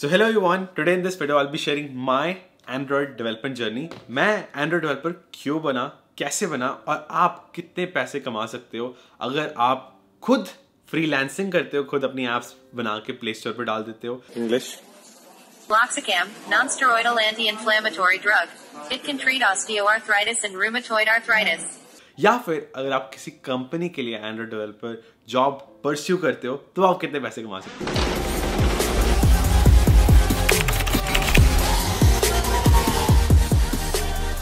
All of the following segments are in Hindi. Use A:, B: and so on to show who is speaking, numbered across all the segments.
A: so hello you one today in this video I be sharing my Android development मैं एंड्रॉयड डेवलपर क्यों बना कैसे बना और आप कितने पैसे कमा सकते हो अगर आप खुद फ्री लैंसिंग करते हो खुद अपनी एप्स बना के प्ले स्टोर पर डाल देते हो इंग्लिश या फिर अगर आप किसी कंपनी के लिए एंड्रॉइड डेवलपर जॉब परस्यू करते हो तो आप कितने पैसे कमा सकते हो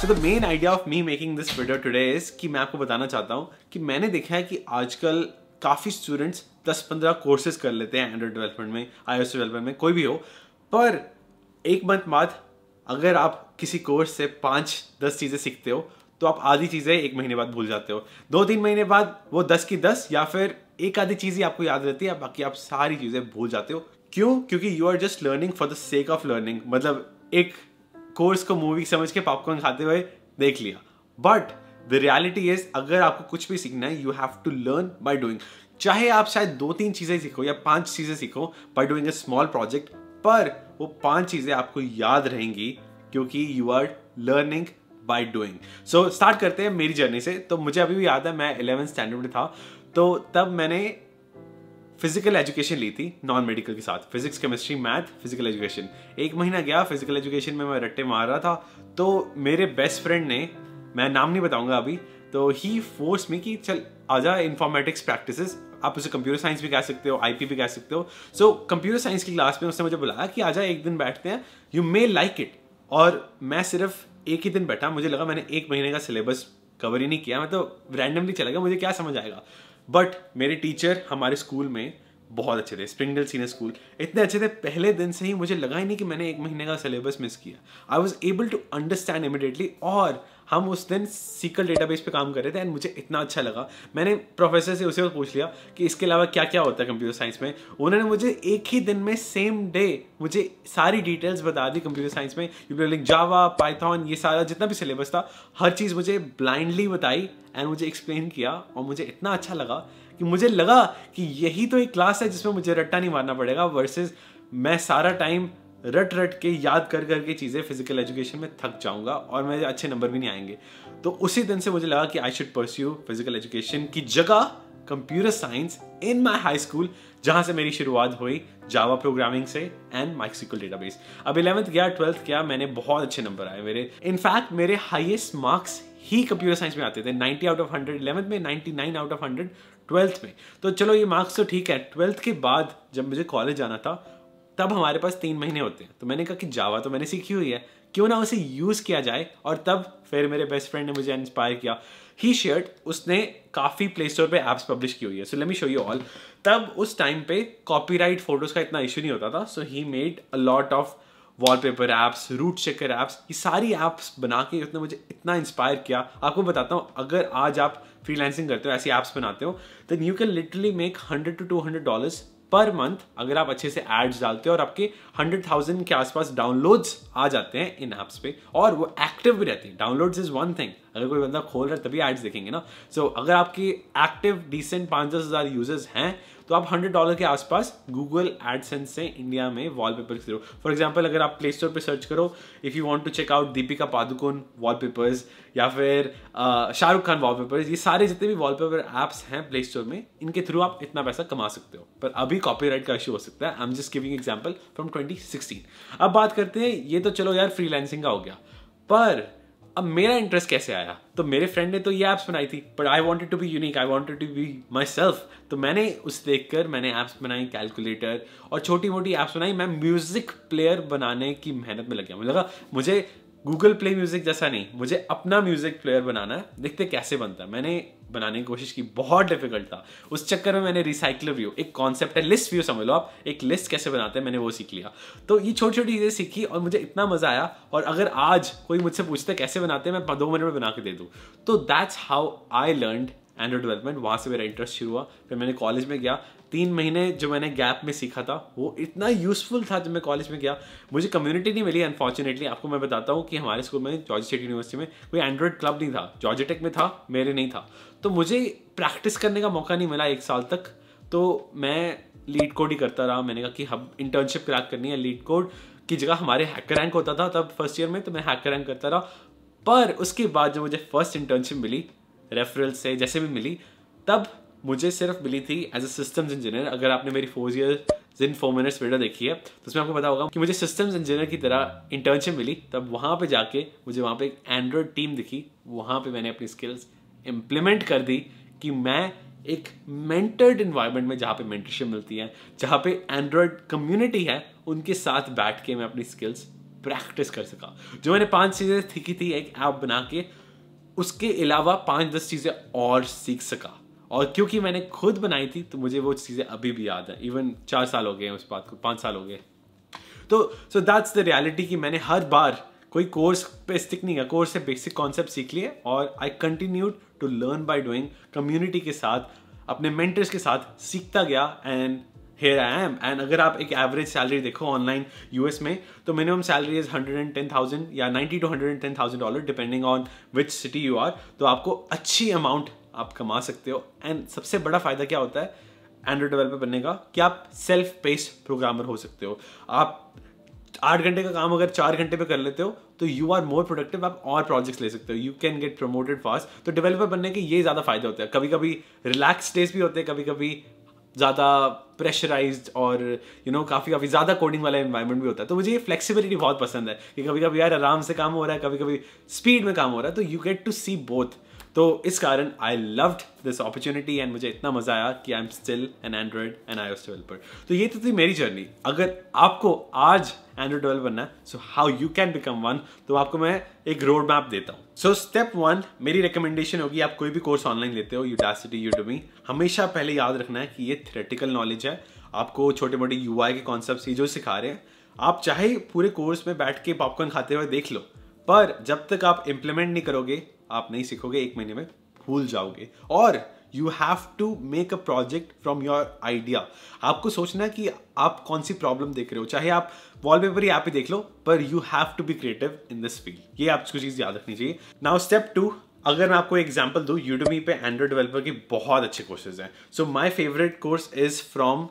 A: so the main idea of me making this video today is कि मैं आपको बताना चाहता हूँ कि मैंने देखा है कि आजकल काफ़ी स्टूडेंट्स दस पंद्रह कोर्सेज कर लेते हैं एंड्रॉइड डेवलपमेंट में आई डेवलपमेंट में कोई भी हो पर एक मंथ बाद अगर आप किसी कोर्स से पाँच दस चीज़ें सीखते हो तो आप आधी चीज़ें एक महीने बाद भूल जाते हो दो तीन महीने बाद वो दस की दस या फिर एक आधी चीज़ ही आपको याद रहती है बाकी आप सारी चीज़ें भूल जाते हो क्यों क्योंकि you are just learning for the sake of learning मतलब एक कोर्स को मूवी समझ के पॉपकॉर्न खाते हुए देख लिया बट द रियलिटी इज अगर आपको कुछ भी सीखना है you have to learn by doing चाहे आप शायद दो तीन चीज़ें सीखो या पांच चीज़ें सीखो by doing a small project पर वो पांच चीज़ें आपको याद रहेंगी क्योंकि you are learning by doing so start करते हैं मेरी जर्नी से तो मुझे अभी भी याद है मैं इलेवेंथ स्टैंडर्ड में था तो तब मैंने फिजिकल एजुकेशन ली थी नॉन मेडिकल के साथ physics chemistry math physical education एक महीना गया फिजिकल एजुकेशन में मैं रट्टे मार रहा था तो मेरे बेस्ट फ्रेंड ने मैं नाम नहीं बताऊंगा अभी तो ही फोर्स में कि चल आजा इन्फॉर्मेटिक्स प्रैक्टिस आप उसे कंप्यूटर साइंस भी कह सकते हो आईपी भी कह सकते हो सो कंप्यूटर साइंस की क्लास में उसने मुझे बुलाया कि आजा एक दिन बैठते हैं यू मे लाइक इट और मैं सिर्फ एक ही दिन बैठा मुझे लगा मैंने एक महीने का सिलेबस कवर ही नहीं किया मैं तो रैंडमली चला गया मुझे क्या समझ आएगा बट मेरे टीचर हमारे स्कूल में बहुत अच्छे थे स्प्रिंगल सीनियर स्कूल इतने अच्छे थे पहले दिन से ही मुझे लगा ही नहीं कि मैंने एक महीने का सिलेबस मिस किया I was able to understand immediately और हम उस दिन सीकर डेटाबेस पे काम कर रहे थे एंड मुझे इतना अच्छा लगा मैंने प्रोफेसर से उसे पूछ लिया कि इसके अलावा क्या क्या होता है कंप्यूटर साइंस में उन्होंने मुझे एक ही दिन में सेम डे मुझे सारी डिटेल्स बता दी कंप्यूटर साइंस में यूपलिंग जावा पाइथॉन ये सारा जितना भी सिलेबस था हर चीज़ मुझे ब्लाइंडली बताई एंड मुझे एक्सप्लेन किया और मुझे इतना अच्छा लगा कि मुझे लगा कि यही तो एक क्लास है जिसमें मुझे रट्टा नहीं मारना पड़ेगा वर्सेज मैं सारा टाइम रट रट के याद कर कर के चीज़ें फिजिकल एजुकेशन में थक जाऊंगा और मेरे अच्छे नंबर भी नहीं आएंगे तो उसी दिन से मुझे लगा कि I should pursue physical education की जगह computer science in my high school जहाँ से मेरी शुरुआत हुई जावा प्रोग्रामिंग से एंड माइक्सिकल डेटाबेस अब इलेवंथ गया ट्वेल्थ गया मैंने बहुत अच्छे नंबर आए मेरे इनफैक्ट मेरे हाइएस्ट मार्क्स ही कंप्यूटर साइंस में आते थे 90 आउट ऑफ 100 इलेवंथ में 99 आउट ऑफ 100 ट्वेल्थ में तो चलो ये मार्क्स तो ठीक है ट्वेल्थ के बाद जब मुझे कॉलेज जाना था तब हमारे पास तीन महीने होते हैं तो मैंने कहा कि जावा तो मैंने सीखी हुई है क्यों ना उसे यूज़ किया जाए और तब फिर मेरे बेस्ट फ्रेंड ने मुझे इंस्पायर किया ही शर्ट उसने काफ़ी प्ले स्टोर पर एप्स पब्लिश की हुई है so let me show you all तब उस टाइम पे कॉपीराइट फोटोज़ का इतना इशू नहीं होता था so he made a lot of wallpaper apps root checker apps ये सारी ऐप्स बना के उसने मुझे इतना इंस्पायर किया आपको बताता हूँ अगर आज आप फ्रीलांसिंग करते हो ऐसी एप्स बनाते हो then you can literally make hundred to two hundred dollars per month अगर आप अच्छे से एड्स डालते हो और आपके 100,000 के आसपास डाउनलोड्स आ जाते हैं इन ऐप्स पे और वो एक्टिव भी रहती है डाउनलोड्स इज वन थिंग अगर कोई बंदा खोल रहा है तभी एड्स देखेंगे ना सो so, अगर आपकी एक्टिव डिसेंट पाँच दस हज़ार यूजर्स हैं तो आप हंड्रेड डॉलर के आसपास गूगल एडसेंस से इंडिया में वॉल पेपर खरीदो फॉर एग्जाम्पल अगर आप प्ले स्टोर पर सर्च करो if you want to check out Deepika Padukone wallpapers या फिर शाहरुख खान वॉल पेपर्स ये सारे जितने भी वॉल पेपर एप्स हैं प्ले स्टोर में इनके थ्रू आप इतना पैसा कमा सकते हो पर अभी राइट का इशू हो सकता है I am just giving example from twenty अब बात करते हैं ये तो चलो यार फ्रीलैंसिंग का हो गया पर अब मेरा इंटरेस्ट कैसे आया तो मेरे फ्रेंड ने तो ये ऐप्स बनाई थी but I wanted to be unique I wanted to be myself तो मैंने उस देख कर मैंने ऐप्स बनाई कैलकुलेटर और छोटी मोटी ऐप्स बनाई मैं म्यूजिक प्लेयर बनाने की मेहनत में लग गया मुझे लगा मुझे गूगल प्ले म्यूजिक जैसा नहीं मुझे अपना म्यूजिक प्लेयर बनाना है देखते कैसे बनता है मैंने बनाने की कोशिश की बहुत डिफिकल्ट था उस चक्कर में मैंने रिसाइकल व्यू एक कॉन्सेप्ट है लिस्ट व्यू समझ लो आप एक लिस्ट कैसे बनाते हैं मैंने वो सीख लिया तो ये छोटी छोटी चीज़ें सीखी और मुझे इतना मज़ा आया और अगर आज कोई मुझसे पूछते कैसे बनाते हैं मैं दो मिनट में बना के दे दूँ तो that's how I learn Android development वहाँ से मेरा इंटरेस्ट शुरू हुआ फिर मैंने कॉलेज में गया तीन महीने जो मैंने गैप में सीखा था वो इतना यूज़फुल था जब मैं कॉलेज में गया मुझे कम्युनिटी नहीं मिली अनफॉर्चुनेटली आपको मैं बताता हूँ कि हमारे स्कूल में जॉर्ज स्टेट यूनिवर्सिटी में कोई एंड्रॉयड क्लब नहीं था जॉर्जेटेक में था मेरे नहीं था तो मुझे प्रैक्टिस करने का मौका नहीं मिला एक साल तक तो मैं लीड कोड ही करता रहा मैंने कहा कि हम इंटर्नशिप क्रैक करनी है लीड कोड की जगह हमारे हैकर रैंक होता था तब फर्स्ट ईयर में तो मैं हैकर रैंक करता रहा पर उसके बाद जब मुझे फर्स्ट इंटर्नशिप मिली रेफरल से जैसे भी मिली तब मुझे सिर्फ मिली थी एज अ सिस्टम्स इंजीनियर अगर आपने मेरी four years in four minutes video देखी है तो उसमें आपको पता होगा कि मुझे सिस्टम्स इंजीनियर की तरह इंटर्नशिप मिली तब वहाँ पे जाके मुझे वहाँ पे एक एंड्रॉयड टीम दिखी वहाँ पे मैंने अपनी स्किल्स इम्प्लीमेंट कर दी कि मैं एक मेंटर्ड इन्वायरमेंट में जहाँ पे मेंटरशिप मिलती है जहाँ पे एंड्रॉयड कम्युनिटी है उनके साथ बैठ के मैं अपनी स्किल्स प्रैक्टिस कर सका जो मैंने पांच चीज़ें सीखी थी एक ऐप बना के उसके अलावा पाँच दस चीज़ें और सीख सका और क्योंकि मैंने खुद बनाई थी तो मुझे वो चीज़ें अभी भी याद हैं इवन चार साल हो गए हैं उस बात को पाँच साल हो गए तो सो दैट्स द रियलिटी कि मैंने हर बार कोई कोर्स पे स्टिक नहीं किया कोर्स से बेसिक कॉन्सेप्ट सीख लिए और I continue to learn by doing community के साथ अपने मेंटर्स के साथ सीखता गया and here I am and अगर आप एक एवरेज सैलरी देखो ऑनलाइन यूएस में तो minimum salary is hundred and ten thousand या ninety two hundred and ten thousand dollar depending on which city you are तो आपको अच्छी अमाउंट आप कमा सकते हो एंड सबसे बड़ा फायदा क्या होता है एंड्रॉइड डेवलपर बनने का कि आप सेल्फ पेस्ड प्रोग्रामर हो सकते हो आप आठ घंटे का काम अगर चार घंटे पे कर लेते हो तो यू आर मोर प्रोडक्टिव आप और प्रोजेक्ट्स ले सकते हो you can get promoted fast तो डेवलपर बनने के ये ज़्यादा फायदे होते हैं कभी कभी रिलैक्स डेज भी होते हैं कभी कभी ज़्यादा प्रेशराइज और यू you नो know, काफ़ी काफ़ी ज़्यादा कोडिंग वाला इन्वायरमेंट भी होता है तो मुझे ये फ्लेक्सिबिलिटी बहुत पसंद है कि कभी कभी यार आराम से काम हो रहा है कभी कभी स्पीड में काम हो रहा है तो you get to see both तो इस कारण I loved this opportunity and मुझे इतना मजा आया कि I am still an Android and iOS ओस डेवलपर तो ये तो थी मेरी जर्नी अगर आपको आज एंड्रॉयड डेवलपर बनना है so how you can become one तो आपको मैं एक रोड मैप देता हूँ सो स्टेप वन मेरी रिकमेंडेशन होगी आप कोई भी कोर्स ऑनलाइन लेते हो यूडासिटी यूडमी हमेशा पहले याद रखना है कि ये थ्रेटिकल नॉलेज है आपको छोटे मोटे यू के कॉन्सेप्ट जो सिखा रहे हैं आप चाहे पूरे कोर्स में बैठ के पॉपकॉर्न खाते हुए देख लो पर जब तक आप इम्प्लीमेंट नहीं करोगे आप नहीं सीखोगे एक महीने में भूल जाओगे और you have to make a project from your idea आपको सोचना कि आप कौन सी प्रॉब्लम देख रहे हो चाहे आप वॉलपेपर यहाँ पे देख लो पर you have to be creative in this field ये आपको चीज़ याद रखनी चाहिए नाउ स्टेप टू अगर मैं आपको एग्जाम्पल दू यूडमी पे एंड्रॉइड डेवलपर के बहुत अच्छे कोर्सेज हैं so my favourite course is from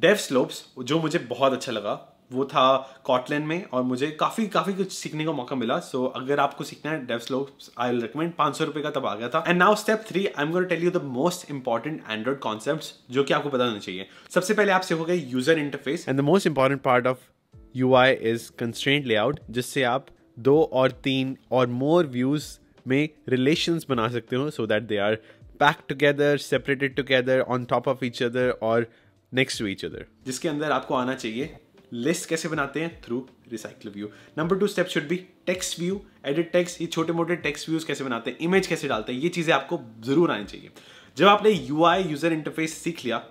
A: dev slopes जो मुझे बहुत अच्छा लगा वो था कॉटलैंड में और मुझे काफ़ी काफ़ी कुछ सीखने का मौका मिला सो so, अगर आपको सीखना है डेव स्लो आई रिकमेंड पाँच सौ रुपये का तब आ गया था and now step three I am got tell you the most important Android concept जो कि आपको पता होना चाहिए सबसे पहले आप सीखोगे user interface and the most important part of U I is constraint layout जिससे आप दो और तीन और मोर व्यूज में रिलेशन बना सकते हो so that they are pack together separated together on top of each other और नेक्स्ट टू इच अदर जिसके अंदर आपको आना चाहिए लिस्ट कैसे बनाते हैं through recycle view number two step should be text view edit text ये छोटे मोटे टेक्स्ट व्यूज कैसे बनाते हैं इमेज कैसे डालते हैं ये चीज़ें आपको जरूर आनी चाहिए जब आपने यू यूजर इंटरफेस सीख लिया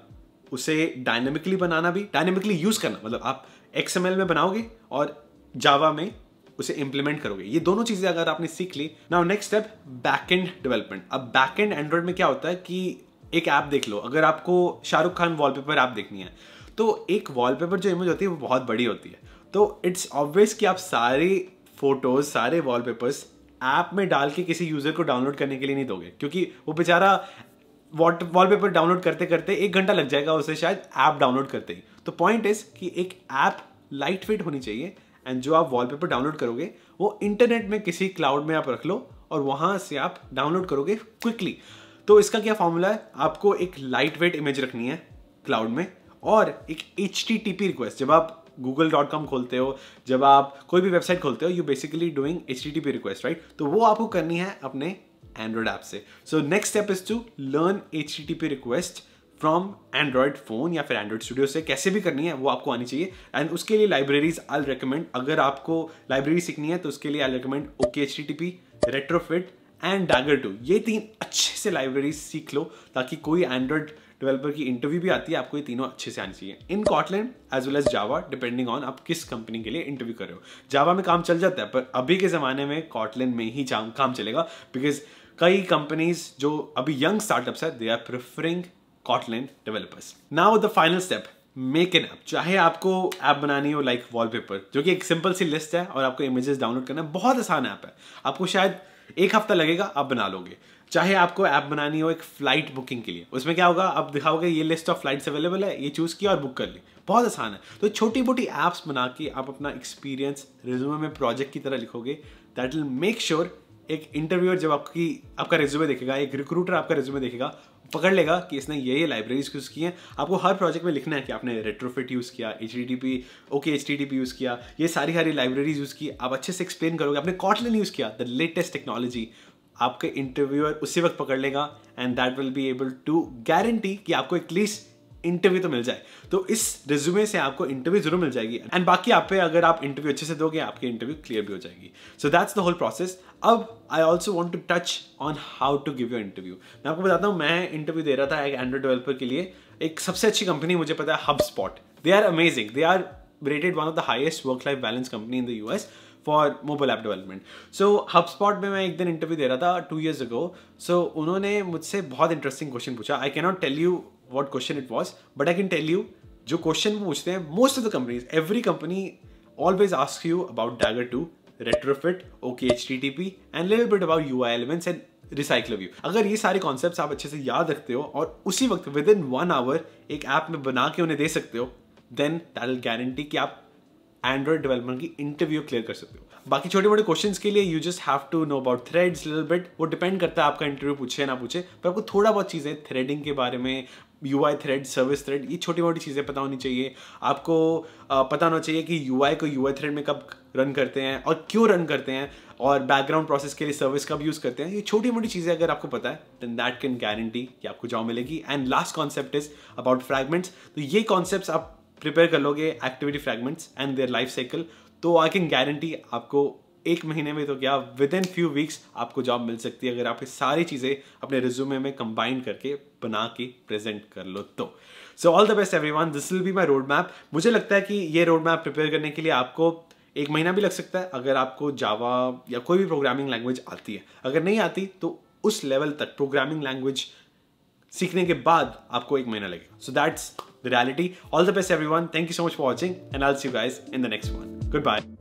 A: उसे डायनेमिकली बनाना भी डायनेमिकली यूज करना मतलब आप एक्स में बनाओगे और जावा में उसे इंप्लीमेंट करोगे ये दोनों चीजें अगर आपने सीख ली now next step back end development अब बैक एंड एंड्रॉइड में क्या होता है कि एक ऐप देख लो अगर आपको शाहरुख खान वॉलपेपर ऐप देखनी है तो एक वॉलपेपर जो इमेज होती है वो बहुत बड़ी होती है तो इट्स ऑब्वियस कि आप सारी फोटोज सारे वॉलपेपर्स ऐप में डाल के किसी यूज़र को डाउनलोड करने के लिए नहीं दोगे क्योंकि वो बेचारा वॉट वॉलपेपर डाउनलोड करते करते एक घंटा लग जाएगा उसे शायद ऐप डाउनलोड करते ही तो पॉइंट इज कि एक ऐप लाइट वेट होनी चाहिए एंड जो आप वॉलपेपर डाउनलोड करोगे वो इंटरनेट में किसी क्लाउड में आप रख लो और वहाँ से आप डाउनलोड करोगे क्विकली तो इसका क्या फॉर्मूला है आपको एक लाइट वेट इमेज रखनी है क्लाउड में और एक एच रिक्वेस्ट जब आप गूगल डॉट कॉम खोलते हो जब आप कोई भी वेबसाइट खोलते हो you basically doing H T request right तो वो आपको करनी है अपने एंड्रॉयड ऐप से so next step is to learn H T request from Android phone या फिर एंड्रॉयड स्टूडियो से कैसे भी करनी है वो आपको आनी चाहिए एंड उसके लिए लाइब्रेरीज आई रिकमेंड अगर आपको लाइब्रेरी सीखनी है तो उसके लिए I recommend okay H T P Retrofit and Dagger two ये तीन अच्छे से लाइब्रेरी सीख लो ताकि कोई एंड्रॉयड डेवलपर की इंटरव्यू भी आती है आपको ये तीनों अच्छे से आनी चाहिए in Kotlin as well as Java depending on आप किस कंपनी के लिए इंटरव्यू कर रहे हो जावा में काम चल जाता है पर अभी के ज़माने में कॉटलैंड में ही काम चलेगा बिकॉज कई कंपनीज जो अभी यंग स्टार्टअप्स है they are preferring Kotlin developers now the final step make an app चाहे आपको ऐप बनानी हो लाइक वॉलपेपर जो कि एक सिंपल सी लिस्ट है और आपको इमेजेस डाउनलोड करना है बहुत आसान ऐप है आपको शायद एक हफ्ता लगेगा आप बना लोगे चाहे आपको ऐप बनानी हो एक फ्लाइट बुकिंग के लिए उसमें क्या होगा आप दिखाओगे ये लिस्ट ऑफ फ्लाइट्स अवेलेबल है ये चूज़ किया और बुक कर ली बहुत आसान है तो छोटी मोटी ऐप्स बना के आप अपना एक्सपीरियंस रिज्यूमे में प्रोजेक्ट की तरह लिखोगे दैट विल मेक श्योर एक इंटरव्यूअर जब आपकी आपका रिज्यूमे देखेगा एक रिक्रूटर आपका रिज्यूमे देखेगा पकड़ लेगा कि इसने ये ये लाइब्रेरीज यूज़ की हैं आपको हर प्रोजेक्ट में लिखना है कि आपने रेट्रोफिट यूज़ किया H D T P okay H T T P use किया ये सारी सारी लाइब्रेरीज यूज़ की आप अच्छे से एक्सप्लेन करोगे आपने कॉटलिन यूज़ किया द लेटेस्ट टेक्नोलॉजी आपके इंटरव्यूअर उसी वक्त पकड़ लेगा and that will be able to guarantee कि आपको एटलीस्ट इंटरव्यू तो मिल जाए तो इस रिज्यूमे से आपको इंटरव्यू जरूर मिल जाएगी एंड बाकी आप पे अगर आप इंटरव्यू अच्छे से दोगे आपकी इंटरव्यू क्लियर भी हो जाएगी so that's the whole process अब I also want to touch on how to give your interview मैं आपको बताता हूँ मैं इंटरव्यू दे रहा था एक एंड्रॉइड डेवलपर के लिए एक सबसे अच्छी कंपनी मुझे पता है HubSpot they are amazing they are rated one of the highest work life balance company in the US for mobile app development so spot में मैं एक दिन इंटरव्यू दे रहा था टू ईयर्स अगो सो उन्होंने मुझसे बहुत इंटरेस्टिंग क्वेश्चन पूछा I cannot tell you what question it was but I can tell you जो क्वेश्चन वो पूछते हैं most of the companies every company always ask you about Dagger two Retrofit okay H T T P and little bit about U I elements and recycle view अगर ये सारे कॉन्सेप्ट आप अच्छे से याद रखते हो और उसी वक्त विद इन वन आवर एक ऐप में बना के उन्हें दे सकते हो देन दैट विल गारंटी कि आप एंड्रॉइड डेवलपमेंट की इंटरव्यू क्लियर कर सकते हो बाकी छोटे मोटे क्वेश्चंस के लिए you just have to know about threads little bit वो डिपेंड करता है आपका इंटरव्यू पूछे ना पूछे पर आपको थोड़ा बहुत चीज़ें थ्रेडिंग के बारे में U I thread service thread ये छोटी मोटी चीज़ें पता होनी चाहिए आपको पता होना चाहिए कि यू आई को यू आई थ्रेड में कब रन करते हैं और क्यों रन करते हैं और बैकग्राउंड प्रोसेस के लिए सर्विस कब यूज़ करते हैं ये छोटी मोटी चीज़ें अगर आपको पता है देन दैट कैन गारंटी कि आपको जॉब मिलेगी and last concept is about fragments तो ये कॉन्सेप्ट आप प्रिपेयर कर लोगे activity fragments and their life cycle तो आई कैन गारंटी आपको एक महीने में तो क्या विद इन फ्यू वीक्स आपको जॉब मिल सकती है अगर आप ये सारी चीज़ें अपने रिज्यूमे में कंबाइन करके बना के प्रेजेंट कर लो तो so all the best everyone this will be my road map मुझे लगता है कि ये रोड मैप प्रिपेयर करने के लिए आपको एक महीना भी लग सकता है अगर आपको जावा या कोई भी प्रोग्रामिंग लैंग्वेज आती है अगर नहीं आती तो उस लेवल तक प्रोग्रामिंग लैंग्वेज सीखने के बाद आपको एक महीना लगेगा so that's the reality all the best everyone thank you so much for watching and I see you guys in the next one good bye